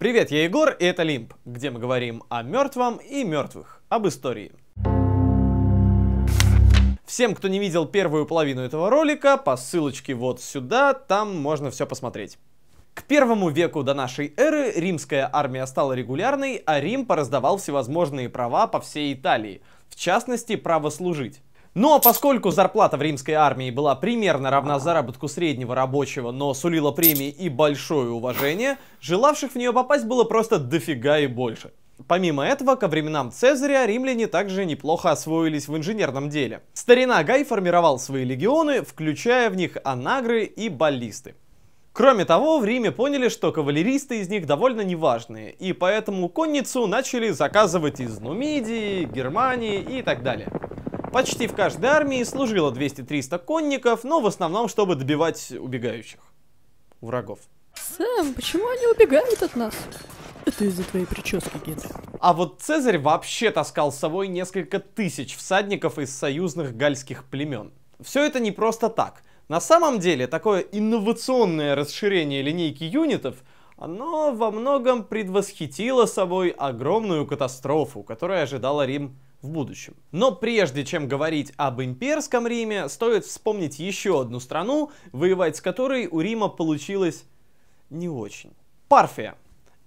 Привет, я Егор, и это Лимп, где мы говорим о мертвом и мертвых, об истории. Всем, кто не видел первую половину этого ролика, по ссылочке вот сюда, там можно все посмотреть. К первому веку до нашей эры римская армия стала регулярной, а Рим пораздавал всевозможные права по всей Италии, в частности, право служить. Но поскольку зарплата в римской армии была примерно равна заработку среднего рабочего, но сулила премии и большое уважение, желавших в нее попасть было просто дофига и больше. Помимо этого, ко временам Цезаря римляне также неплохо освоились в инженерном деле. Старина Гай формировал свои легионы, включая в них анагры и баллисты. Кроме того, в Риме поняли, что кавалеристы из них довольно неважные, и поэтому конницу начали заказывать из Нумидии, Германии и так далее. Почти в каждой армии служило 200-300 конников, но в основном, чтобы добивать убегающих врагов. Сэм, почему они убегают от нас? Это из-за твоей прически, Генри. А вот Цезарь вообще таскал с собой несколько тысяч всадников из союзных гальских племен. Все это не просто так. На самом деле, такое инновационное расширение линейки юнитов оно во многом предвосхитило собой огромную катастрофу, которая ожидала Рим в будущем. Но прежде чем говорить об имперском Риме, стоит вспомнить еще одну страну, воевать с которой у Рима получилось не очень. Парфия.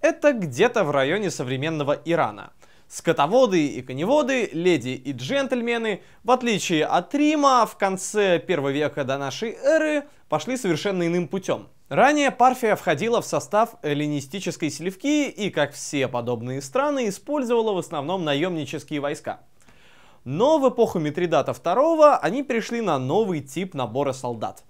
Это где-то в районе современного Ирана. Скотоводы и коневоды, леди и джентльмены, в отличие от Рима, в конце первого века до нашей эры пошли совершенно иным путем – Ранее Парфия входила в состав эллинистической сливки и, как все подобные страны, использовала в основном наемнические войска. Но в эпоху Митридата II они перешли на новый тип набора солдат.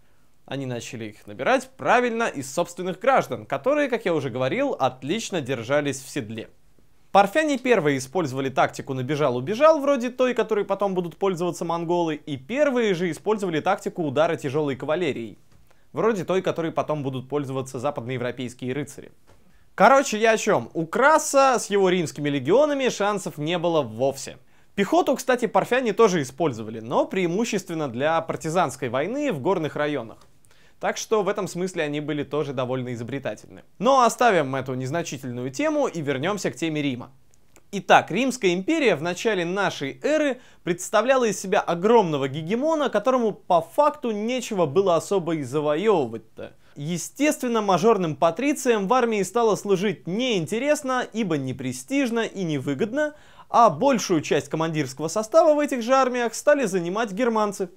Они начали их набирать правильно из собственных граждан, которые, как я уже говорил, отлично держались в седле. Парфяне первые использовали тактику «набежал-убежал», вроде той, которой потом будут пользоваться монголы, и первые же использовали тактику удара тяжелой кавалерией. Вроде той, которой потом будут пользоваться западноевропейские рыцари. Короче, я о чем? У Краса с его римскими легионами шансов не было вовсе. Пехоту, кстати, парфяне тоже использовали, но преимущественно для партизанской войны в горных районах. Так что в этом смысле они были тоже довольно изобретательны. Но оставим эту незначительную тему и вернемся к теме Рима. Итак, Римская империя в начале нашей эры представляла из себя огромного гегемона, которому по факту нечего было особо и завоевывать-то. Естественно, мажорным патрициям в армии стало служить неинтересно, ибо непрестижно и невыгодно, а большую часть командирского состава в этих же армиях стали занимать германцы,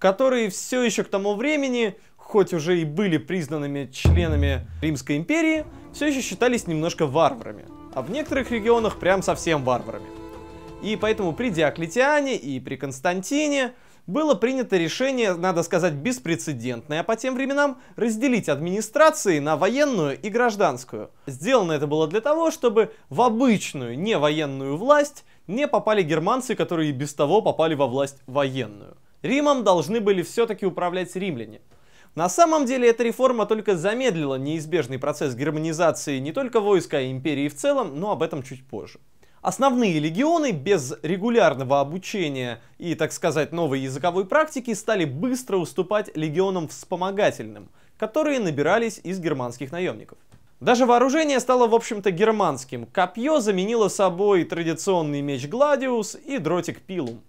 которые все еще к тому времени, хоть уже и были признанными членами Римской империи, все еще считались немножко варварами а в некоторых регионах прям совсем варварами. И поэтому при Диоклетиане и при Константине было принято решение, надо сказать, беспрецедентное по тем временам, разделить администрации на военную и гражданскую. Сделано это было для того, чтобы в обычную невоенную власть не попали германцы, которые и без того попали во власть военную. Римом должны были все-таки управлять римляне. На самом деле эта реформа только замедлила неизбежный процесс германизации не только войска и империи в целом, но об этом чуть позже. Основные легионы без регулярного обучения и, так сказать, новой языковой практики стали быстро уступать легионам вспомогательным, которые набирались из германских наемников. Даже вооружение стало, в общем-то, германским. Копье заменило собой традиционный меч Гладиус и дротик Пилум.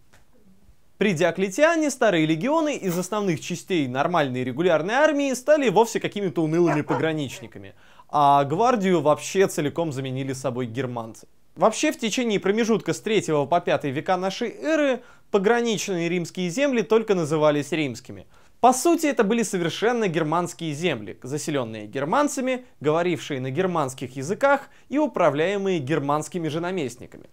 При Диоклетиане старые легионы из основных частей нормальной регулярной армии стали вовсе какими-то унылыми пограничниками, а гвардию вообще целиком заменили собой германцы. Вообще, в течение промежутка с 3 по 5 века нашей эры пограничные римские земли только назывались римскими. По сути, это были совершенно германские земли, заселенные германцами, говорившие на германских языках и управляемые германскими же наместниками.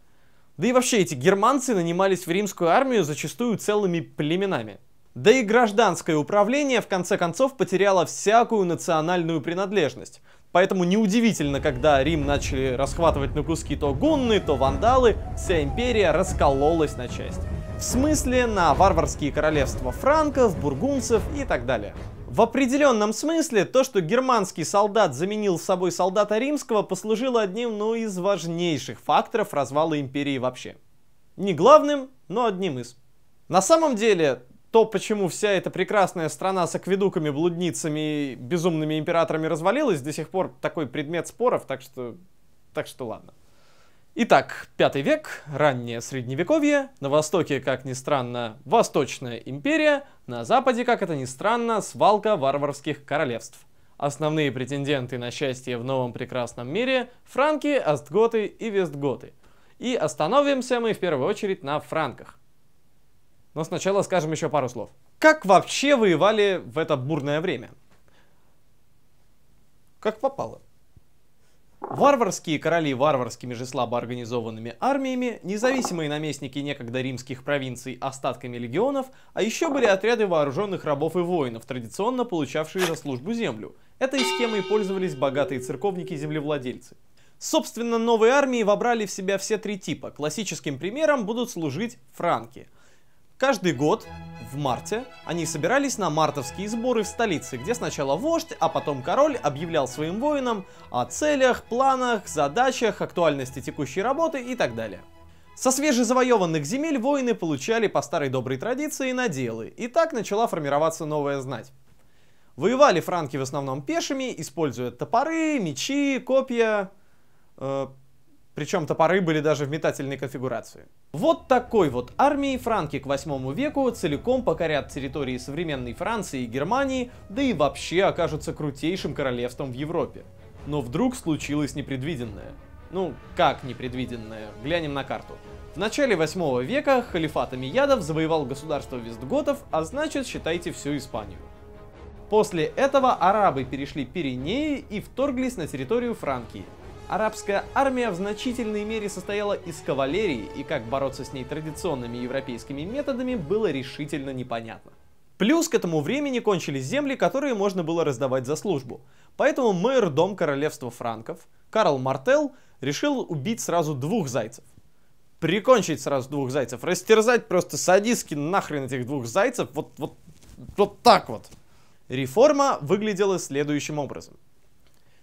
Да и вообще эти германцы нанимались в римскую армию зачастую целыми племенами. Да и гражданское управление в конце концов потеряло всякую национальную принадлежность. Поэтому неудивительно, когда Рим начали расхватывать на куски то гунны, то вандалы, вся империя раскололась на части. В смысле на варварские королевства франков, бургунцев и так далее. В определенном смысле то, что германский солдат заменил собой солдата римского, послужило одним ну, из важнейших факторов развала империи вообще. Не главным, но одним из. На самом деле, то, почему вся эта прекрасная страна с акведуками, блудницами и безумными императорами развалилась, до сих пор такой предмет споров, так что, так что ладно. Итак, пятый век, раннее средневековье, на востоке, как ни странно, Восточная империя, на западе, как это ни странно, свалка варварских королевств. Основные претенденты на счастье в новом прекрасном мире – франки, остготы и вестготы. И остановимся мы в первую очередь на франках. Но сначала скажем еще пару слов. Как вообще воевали в это бурное время? Как попало. Варварские короли варварскими же слабо организованными армиями, независимые наместники некогда римских провинций остатками легионов, а еще были отряды вооруженных рабов и воинов, традиционно получавшие за службу землю. Этой схемой пользовались богатые церковники-землевладельцы. Собственно, новые армии вобрали в себя все три типа. Классическим примером будут служить франки. Каждый год в марте они собирались на мартовские сборы в столице, где сначала вождь, а потом король объявлял своим воинам о целях, планах, задачах, актуальности текущей работы и так далее. Со свежезавоеванных земель воины получали по старой доброй традиции наделы, и так начала формироваться новая знать. Воевали франки в основном пешими, используя топоры, мечи, копья... Э, причем топоры были даже в метательной конфигурации. Вот такой вот армии франки к 8 веку целиком покорят территории современной Франции и Германии, да и вообще окажутся крутейшим королевством в Европе. Но вдруг случилось непредвиденное. Ну, как непредвиденное? Глянем на карту. В начале 8 века халифат Амиядов завоевал государство Вестготов, а значит, считайте всю Испанию. После этого арабы перешли Пиренеи и вторглись на территорию Франкии – Арабская армия в значительной мере состояла из кавалерии, и как бороться с ней традиционными европейскими методами было решительно непонятно. Плюс к этому времени кончились земли, которые можно было раздавать за службу. Поэтому мэр Дом Королевства Франков, Карл Мартел, решил убить сразу двух зайцев. Прикончить сразу двух зайцев, растерзать просто садиски нахрен этих двух зайцев, вот, вот, вот так вот. Реформа выглядела следующим образом.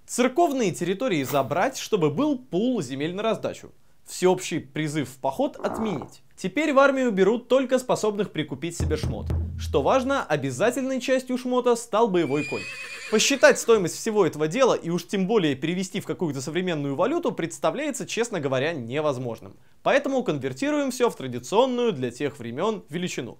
Церковные территории забрать, чтобы был пул земель на раздачу. Всеобщий призыв в поход а. отменить. Теперь в армию берут только способных прикупить себе шмот. Что важно, обязательной частью шмота стал боевой конь. Посчитать стоимость всего этого дела и уж тем более перевести в какую-то современную валюту представляется, честно говоря, невозможным. Поэтому конвертируем все в традиционную для тех времен величину.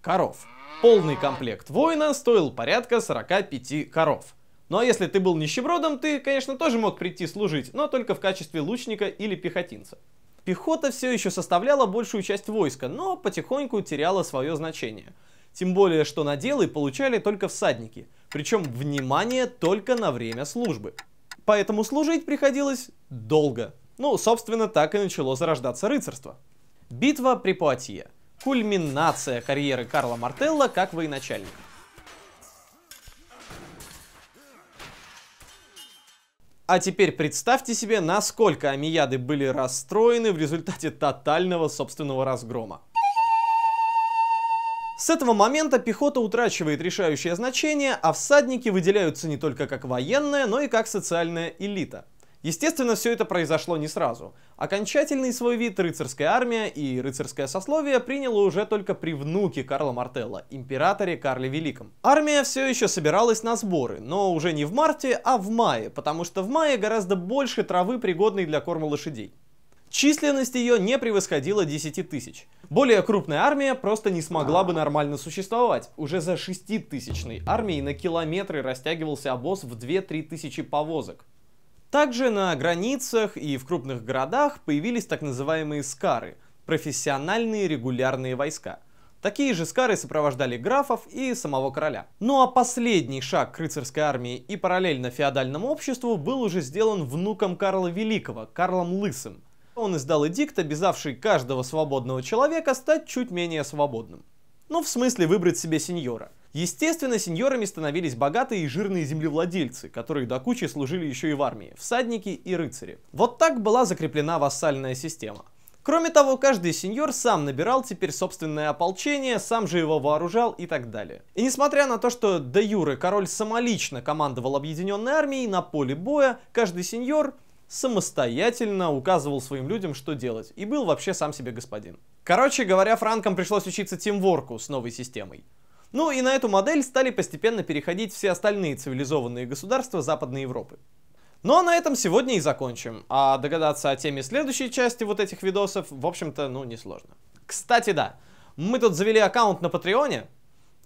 Коров. Полный комплект воина стоил порядка 45 коров. Ну а если ты был нищебродом, ты, конечно, тоже мог прийти служить, но только в качестве лучника или пехотинца. Пехота все еще составляла большую часть войска, но потихоньку теряла свое значение. Тем более, что наделы получали только всадники, причем, внимание, только на время службы. Поэтому служить приходилось долго. Ну, собственно, так и начало зарождаться рыцарство. Битва при Пуатье. Кульминация карьеры Карла Мартелла как военачальника. А теперь представьте себе, насколько амияды были расстроены в результате тотального собственного разгрома. С этого момента пехота утрачивает решающее значение, а всадники выделяются не только как военная, но и как социальная элита. Естественно, все это произошло не сразу. Окончательный свой вид рыцарская армия и рыцарское сословие приняло уже только при внуке Карла Мартелла, императоре Карле Великом. Армия все еще собиралась на сборы, но уже не в марте, а в мае, потому что в мае гораздо больше травы, пригодной для корма лошадей. Численность ее не превосходила 10 тысяч. Более крупная армия просто не смогла бы нормально существовать. Уже за 6-тысячной армией на километры растягивался обоз в 2-3 тысячи повозок. Также на границах и в крупных городах появились так называемые скары – профессиональные регулярные войска. Такие же скары сопровождали графов и самого короля. Ну а последний шаг к рыцарской армии и параллельно феодальному обществу был уже сделан внуком Карла Великого, Карлом Лысым. Он издал эдикт, обязавший каждого свободного человека стать чуть менее свободным. Ну, в смысле выбрать себе сеньора. Естественно, сеньорами становились богатые и жирные землевладельцы, которые до кучи служили еще и в армии, всадники и рыцари. Вот так была закреплена вассальная система. Кроме того, каждый сеньор сам набирал теперь собственное ополчение, сам же его вооружал и так далее. И несмотря на то, что до Юры король самолично командовал объединенной армией на поле боя, каждый сеньор самостоятельно указывал своим людям, что делать, и был вообще сам себе господин. Короче говоря, франкам пришлось учиться тимворку с новой системой. Ну и на эту модель стали постепенно переходить все остальные цивилизованные государства Западной Европы. Ну а на этом сегодня и закончим. А догадаться о теме следующей части вот этих видосов, в общем-то, ну, несложно. Кстати, да, мы тут завели аккаунт на Патреоне,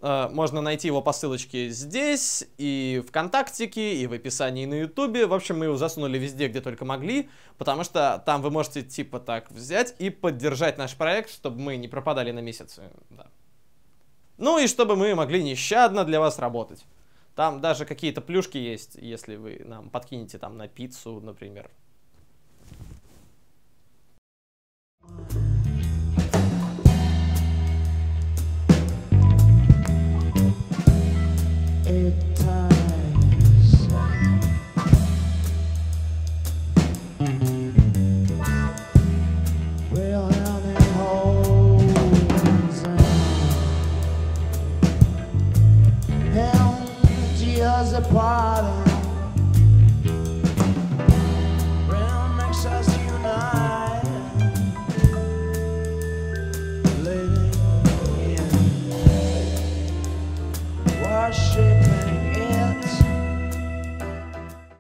Э, можно найти его по ссылочке здесь, и в ВКонтактике, и в описании на Ютубе. В общем, мы его засунули везде, где только могли, потому что там вы можете типа так взять и поддержать наш проект, чтобы мы не пропадали на месяцы. Да. Ну и чтобы мы могли нещадно для вас работать. Там даже какие-то плюшки есть, если вы нам подкинете там на пиццу, например. a party.